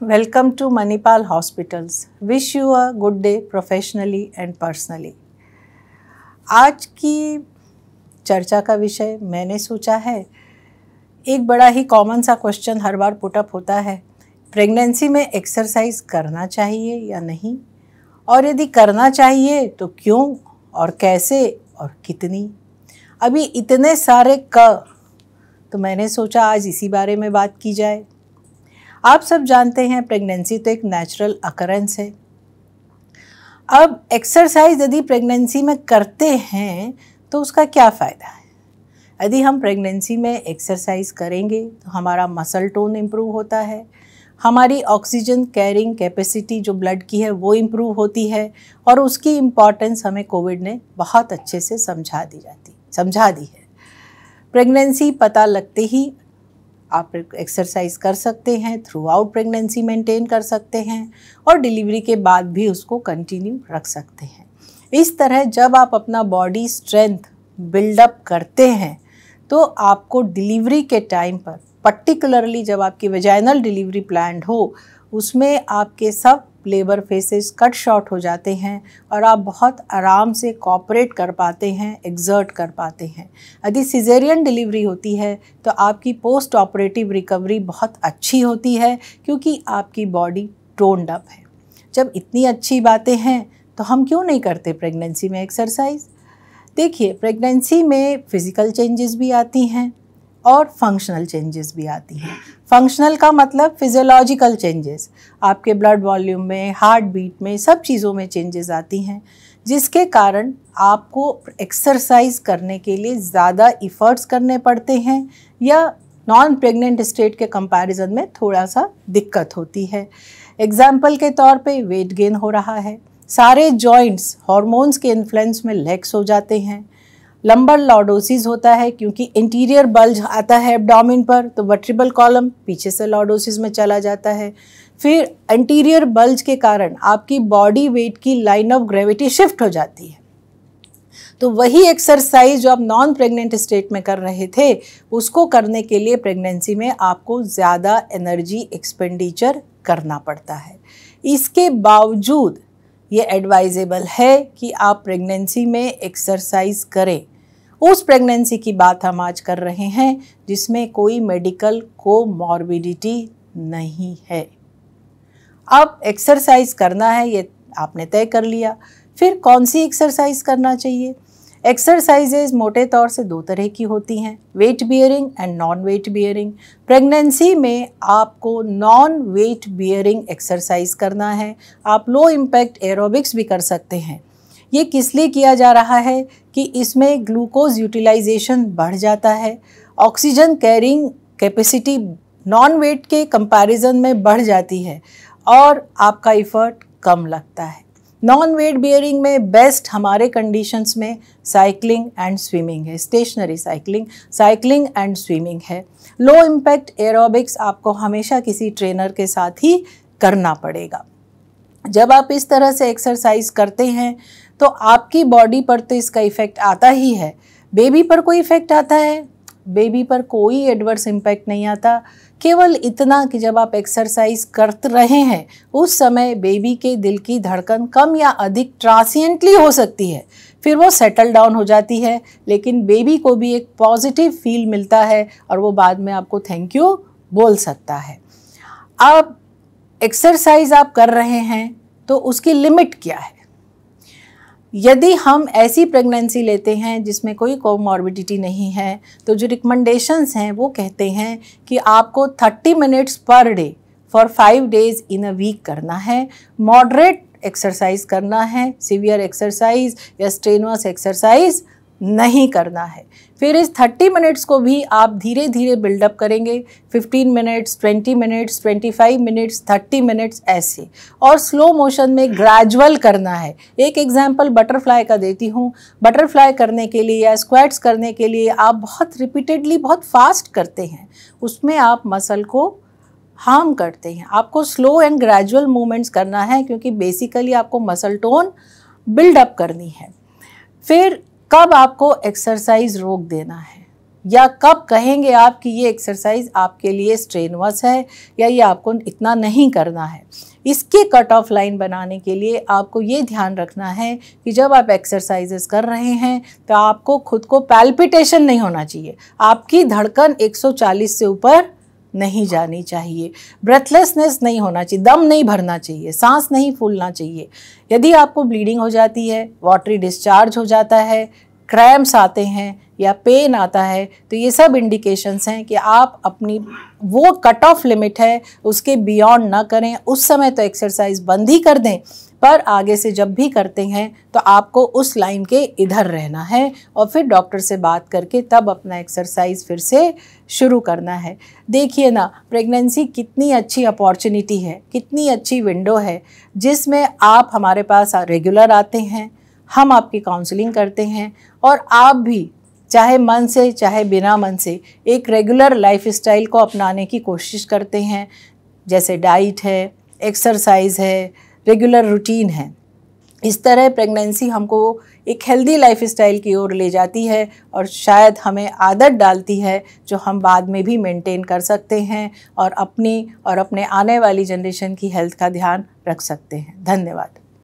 welcome to Manipal Hospitals. Wish you a good day professionally and personally. आज की चर्चा का विषय मैंने सोचा है एक बड़ा ही कॉमन सा क्वेश्चन हर बार पुटअप होता है प्रेगनेंसी में एक्सरसाइज करना चाहिए या नहीं और यदि करना चाहिए तो क्यों और कैसे और कितनी अभी इतने सारे क तो मैंने सोचा आज इसी बारे में बात की जाए आप सब जानते हैं प्रेगनेंसी तो एक नेचुरल अकरेंस है अब एक्सरसाइज यदि प्रेगनेंसी में करते हैं तो उसका क्या फ़ायदा है यदि हम प्रेगनेंसी में एक्सरसाइज करेंगे तो हमारा मसल टोन इम्प्रूव होता है हमारी ऑक्सीजन कैरिंग कैपेसिटी जो ब्लड की है वो इम्प्रूव होती है और उसकी इम्पॉर्टेंस हमें कोविड ने बहुत अच्छे से समझा दी जाती समझा दी है प्रेगनेंसी पता लगते ही आप एक्सरसाइज कर सकते हैं थ्रू आउट प्रेगनेंसी मेंटेन कर सकते हैं और डिलीवरी के बाद भी उसको कंटिन्यू रख सकते हैं इस तरह जब आप अपना बॉडी स्ट्रेंथ बिल्डअप करते हैं तो आपको डिलीवरी के टाइम पर पर्टिकुलरली जब आपकी वेजाइनल डिलीवरी प्लान हो उसमें आपके सब लेबर फेसेस कट शॉर्ट हो जाते हैं और आप बहुत आराम से कॉपरेट कर पाते हैं एग्जर्ट कर पाते हैं यदि सिजेरियन डिलीवरी होती है तो आपकी पोस्ट ऑपरेटिव रिकवरी बहुत अच्छी होती है क्योंकि आपकी बॉडी टोन्ड अप है जब इतनी अच्छी बातें हैं तो हम क्यों नहीं करते प्रेगनेंसी में एक्सरसाइज देखिए प्रेगनेंसी में फ़िज़िकल चेंजेस भी आती हैं और फंक्शनल चेंजेस भी आती हैं फंक्शनल का मतलब फिजियोलॉजिकल चेंजेस आपके ब्लड वॉल्यूम में हार्ट बीट में सब चीज़ों में चेंजेस आती हैं जिसके कारण आपको एक्सरसाइज करने के लिए ज़्यादा इफ़र्ट्स करने पड़ते हैं या नॉन प्रेग्नेंट स्टेट के कंपैरिजन में थोड़ा सा दिक्कत होती है एग्जाम्पल के तौर पे वेट गेन हो रहा है सारे जॉइंट्स हॉर्मोन्स के इन्फ्लुएंस में लैक्स हो जाते हैं लंबर लॉडोसिस होता है क्योंकि इंटीरियर बल्ज आता है एबडामिन पर तो वर्ट्रिबल कॉलम पीछे से लॉडोसिस में चला जाता है फिर इंटीरियर बल्ज के कारण आपकी बॉडी वेट की लाइन ऑफ ग्रेविटी शिफ्ट हो जाती है तो वही एक्सरसाइज जो आप नॉन प्रेग्नेंट स्टेट में कर रहे थे उसको करने के लिए प्रेगनेंसी में आपको ज़्यादा एनर्जी एक्सपेंडिचर करना पड़ता है इसके बावजूद ये एडवाइजेबल है कि आप प्रेगनेंसी में एक्सरसाइज करें उस प्रेगनेंसी की बात हम आज कर रहे हैं जिसमें कोई मेडिकल को मॉर्बिडिटी नहीं है अब एक्सरसाइज करना है ये आपने तय कर लिया फिर कौन सी एक्सरसाइज करना चाहिए एक्सरसाइजेज मोटे तौर से दो तरह की होती हैं weight bearing and non weight bearing pregnancy में आपको नॉन वेट बियरिंग एक्सरसाइज करना है आप लो इम्पैक्ट एरोबिक्स भी कर सकते हैं ये किस लिए किया जा रहा है कि इसमें ग्लूकोज यूटिलाइजेशन बढ़ जाता है oxygen carrying capacity non weight के कंपैरिजन में बढ़ जाती है और आपका इफ़र्ट कम लगता है नॉन वेट बियरिंग में बेस्ट हमारे कंडीशंस में साइकिलिंग एंड स्विमिंग है stationary cycling cycling and swimming है लो इम्पैक्ट एरोबिक्स आपको हमेशा किसी ट्रेनर के साथ ही करना पड़ेगा जब आप इस तरह से एक्सरसाइज करते हैं तो आपकी बॉडी पर तो इसका इफ़ेक्ट आता ही है बेबी पर कोई इफ़ेक्ट आता है बेबी पर कोई एडवर्स इम्पैक्ट नहीं आता केवल इतना कि जब आप एक्सरसाइज कर रहे हैं उस समय बेबी के दिल की धड़कन कम या अधिक ट्रांसियंटली हो सकती है फिर वो सेटल डाउन हो जाती है लेकिन बेबी को भी एक पॉजिटिव फील मिलता है और वो बाद में आपको थैंक यू बोल सकता है अब एक्सरसाइज आप कर रहे हैं तो उसकी लिमिट क्या है यदि हम ऐसी प्रेगनेंसी लेते हैं जिसमें कोई कोमॉर्बिडिटी नहीं है तो जो रिकमेंडेशंस हैं वो कहते हैं कि आपको 30 minutes per day for five days in a week करना है मॉडरेट एक्सरसाइज करना है सीवियर एक्सरसाइज या स्ट्रेनस एक्सरसाइज नहीं करना है फिर इस 30 मिनट्स को भी आप धीरे धीरे बिल्डअप करेंगे 15 मिनट्स 20 मिनट्स 25 मिनट्स 30 मिनट्स ऐसे और स्लो मोशन में ग्रेजुअल करना है एक एग्जांपल बटरफ्लाई का देती हूँ बटरफ्लाई करने के लिए या स्क्वाट्स करने के लिए आप बहुत रिपीटेडली बहुत फास्ट करते हैं उसमें आप मसल को हार्म करते हैं आपको स्लो एंड ग्रेजुअल मूवमेंट्स करना है क्योंकि बेसिकली आपको मसल टोन बिल्डअप करनी है फिर कब आपको एक्सरसाइज रोक देना है या कब कहेंगे आप कि ये एक्सरसाइज आपके लिए स्ट्रेनवस है या ये आपको इतना नहीं करना है इसके कट ऑफ लाइन बनाने के लिए आपको ये ध्यान रखना है कि जब आप एक्सरसाइजेस कर रहे हैं तो आपको खुद को पैल्पिटेशन नहीं होना चाहिए आपकी धड़कन 140 से ऊपर नहीं जानी चाहिए ब्रेथलेसनेस नहीं होना चाहिए दम नहीं भरना चाहिए सांस नहीं फूलना चाहिए यदि आपको ब्लीडिंग हो जाती है वाटरी डिस्चार्ज हो जाता है क्रैम्स आते हैं या पेन आता है तो ये सब इंडिकेशंस हैं कि आप अपनी वो कट ऑफ लिमिट है उसके बियॉन्ड ना करें उस समय तो एक्सरसाइज बंद ही कर दें पर आगे से जब भी करते हैं तो आपको उस लाइन के इधर रहना है और फिर डॉक्टर से बात करके तब अपना एक्सरसाइज फिर से शुरू करना है देखिए ना प्रेगनेंसी कितनी अच्छी अपॉर्चुनिटी है कितनी अच्छी विंडो है जिसमें आप हमारे पास रेगुलर आते हैं हम आपकी काउंसलिंग करते हैं और आप भी चाहे मन से चाहे बिना मन से एक रेगुलर लाइफ स्टाइल को अपनाने की कोशिश करते हैं जैसे डाइट है एक्सरसाइज है रेगुलर रूटीन है इस तरह प्रेगनेंसी हमको एक हेल्दी लाइफ स्टाइल की ओर ले जाती है और शायद हमें आदत डालती है जो हम बाद में भी मेंटेन कर सकते हैं और अपनी और अपने आने वाली जनरेशन की हेल्थ का ध्यान रख सकते हैं धन्यवाद